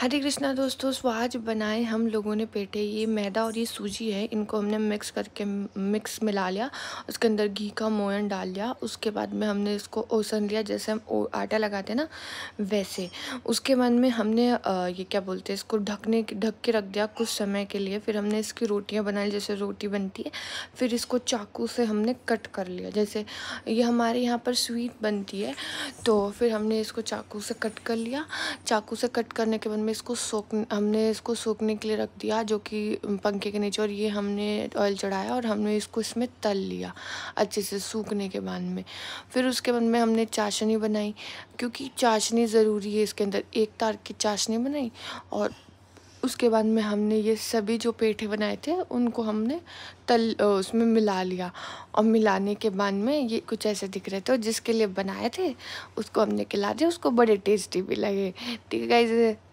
हरे कृष्णा दोस्तों स्वाज बनाए हम लोगों ने पेठे ये मैदा और ये सूजी है इनको हमने मिक्स करके मिक्स मिला लिया उसके अंदर घी का मोयन डाल लिया उसके बाद में हमने इसको ओसन लिया जैसे हम आटा लगाते ना वैसे उसके बाद में हमने ये क्या बोलते हैं इसको ढकने ढक के रख दिया कुछ समय के लिए फिर हमने इसकी रोटियाँ बना ली जैसे रोटी बनती है फिर इसको चाकू से हमने कट कर लिया जैसे ये हमारे यहाँ पर स्वीट बनती है तो फिर हमने इसको चाकू से कट कर लिया चाकू से कट करने के बाद में इसको सोख हमने इसको सूखने के लिए रख दिया जो कि पंखे के नीचे और ये हमने ऑयल चढ़ाया और हमने इसको इसमें तल लिया अच्छे से सूखने के बाद में फिर उसके बाद में हमने चाशनी बनाई क्योंकि चाशनी ज़रूरी है इसके अंदर एक तार की चाशनी बनाई और उसके बाद में हमने ये सभी जो पेठे बनाए थे उनको हमने तल उसमें मिला लिया और मिलाने के बाद में ये कुछ ऐसे दिख रहे थे और जिसके लिए बनाए थे उसको हमने खिला दिया उसको बड़े टेस्टी भी लगे ठीक है